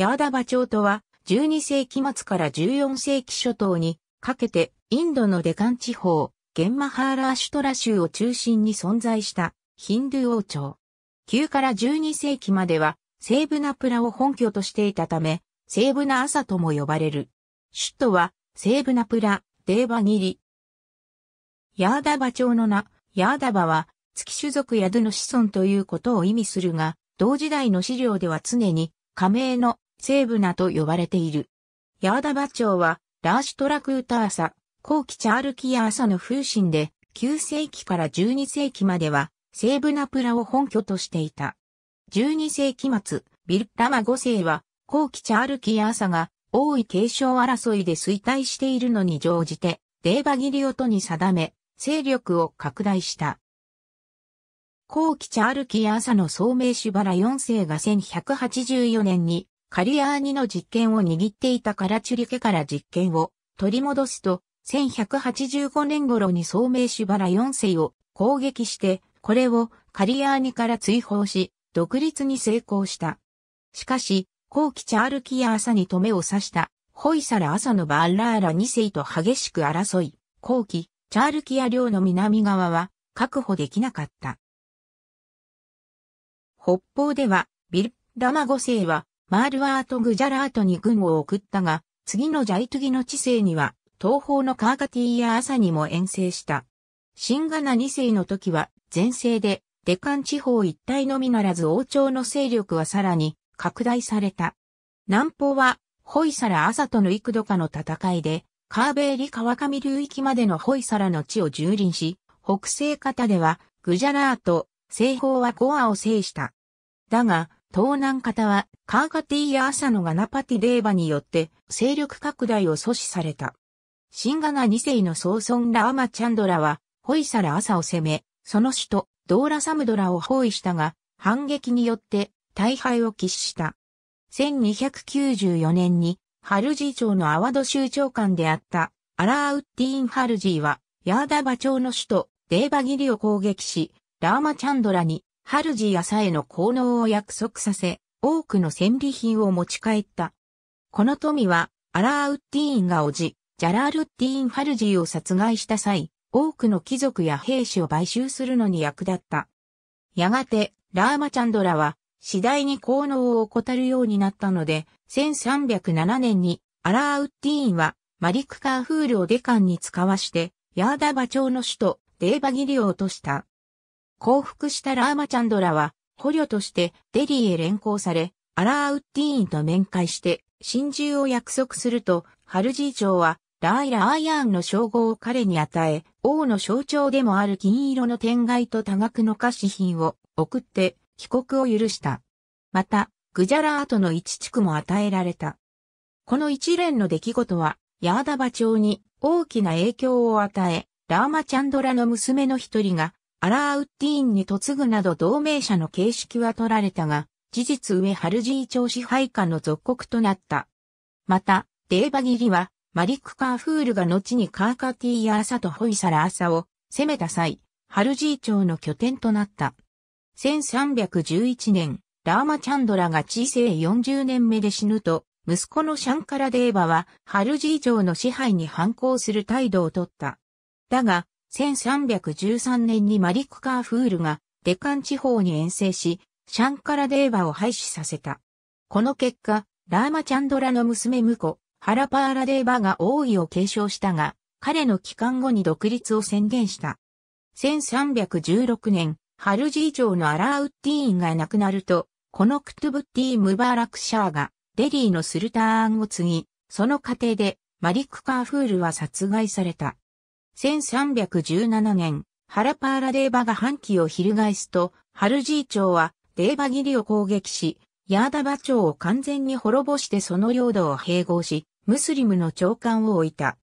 ヤーダバ朝とは、12世紀末から14世紀初頭にかけて、インドのデカン地方、ゲンマハーラーシュトラ州を中心に存在したヒンドゥー王朝。旧から12世紀までは、西部ナプラを本拠としていたため、西部ナアサとも呼ばれる。首都は、西部ナプラ、デーバニリ。ヤーダバ朝の名、ヤーダバは、月種族ヤドゥの子孫ということを意味するが、同時代の資料では常に、加盟のセーブナと呼ばれている。ヤーダバ町は、ラーシュトラクーターサ、後期チャールキアーサの風神で、9世紀から12世紀までは、セーブナプラを本拠としていた。12世紀末、ビルラマ5世は、後期チャールキアーサが、王位継承争いで衰退しているのに乗じて、デーバギリオトに定め、勢力を拡大した。後期チャールキアーサの聡明ュバラ4世が1184年にカリアーニの実権を握っていたカラチュリ家から実権を取り戻すと、1185年頃に聡明ュバラ4世を攻撃して、これをカリアーニから追放し、独立に成功した。しかし、後期チャールキア朝に止めを刺した、ホイサラ朝のバーラーラ2世と激しく争い、後期、チャールキア領の南側は確保できなかった。北方では、ビル・ラマ5世はマールワート・グジャラートに軍を送ったが、次のジャイトゥギの治世には、東方のカーカティーやアサにも遠征した。シンガナ2世の時は、前世で、デカン地方一帯のみならず王朝の勢力はさらに拡大された。南方は、ホイサラ・アサとの幾度かの戦いで、カーベーリカワカミ流域までのホイサラの地を蹂躙し、北西方では、グジャラート、西方はゴアを制した。だが、東南方はカーガティや朝のガナパティデーバによって勢力拡大を阻止された。シンガナ2世の総孫ラーマチャンドラはホイサラ朝を攻め、その首都ドーラサムドラを包囲したが、反撃によって大敗を喫した。1294年にハルジー朝のアワド州長官であったアラーウッティーン・ハルジーはヤーダバ朝の首都デーバギリを攻撃し、ラーマチャンドラにハルーやさエの効能を約束させ、多くの戦利品を持ち帰った。この富は、アラーウッディーンがおじ、ジャラールッディーン・ハルジーを殺害した際、多くの貴族や兵士を買収するのに役立った。やがて、ラーマチャンドラは、次第に効能を怠るようになったので、1307年に、アラーウッディーンは、マリク・カーフールをデカンに使わして、ヤーダバ町の首都、デーバギリを落とした。降伏したラーマチャンドラは、捕虜としてデリーへ連行され、アラーウッディーンと面会して、心中を約束すると、ハルジー長は、ライラ・アイアンの称号を彼に与え、王の象徴でもある金色の天外と多額の菓子品を送って帰国を許した。また、グジャラートの一地区も与えられた。この一連の出来事は、ヤーダバ町に大きな影響を与え、ラーマチャンドラの娘の一人がアラーウッディーンに嫁ぐなど同盟者の形式は取られたが、事実上ハルジー朝支配下の属国となった。また、デーバギリは、マリック・カーフールが後にカーカティー・アーサとホイサラ・アサを攻めた際、ハルジー朝の拠点となった。1311年、ラーマチャンドラが治世40年目で死ぬと、息子のシャンカラ・デーバは、ハルジー朝の支配に反抗する態度をとった。だが、1313年にマリック・カーフールがデカン地方に遠征し、シャンカラデーバを廃止させた。この結果、ラーマチャンドラの娘婿、ハラパーラデーバが王位を継承したが、彼の帰還後に独立を宣言した。1316年、ハルジー城のアラーウッティーンが亡くなると、このクトゥブッティ・ムバーラクシャーが、デリーのスルターンを継ぎ、その過程で、マリック・カーフールは殺害された。1317年、ハラパーラデーバが反旗を翻すと、ハルジー朝はデーバギリを攻撃し、ヤーダバ朝を完全に滅ぼしてその領土を併合し、ムスリムの長官を置いた。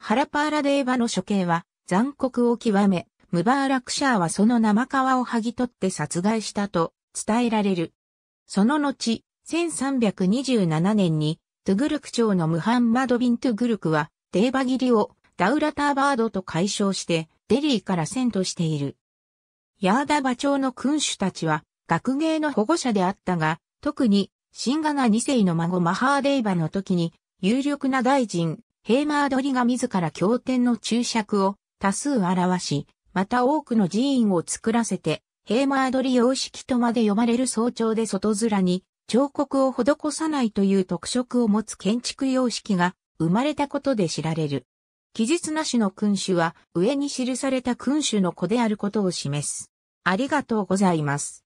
ハラパーラデーバの処刑は残酷を極め、ムバーラクシャーはその生皮を剥ぎ取って殺害したと伝えられる。その後、1327年に、トゥグルク朝のムハンマド・ビン・トゥグルクは、デーバギリをダウラターバードと解消して、デリーから遷都している。ヤーダバ朝の君主たちは、学芸の保護者であったが、特に、ンガナ2世の孫マハーデイバの時に、有力な大臣、ヘイマードリが自ら経典の注釈を多数表し、また多くの寺院を作らせて、ヘイマードリ様式とまで呼ばれる早朝で外面に彫刻を施さないという特色を持つ建築様式が生まれたことで知られる。記述なしの君主は上に記された君主の子であることを示す。ありがとうございます。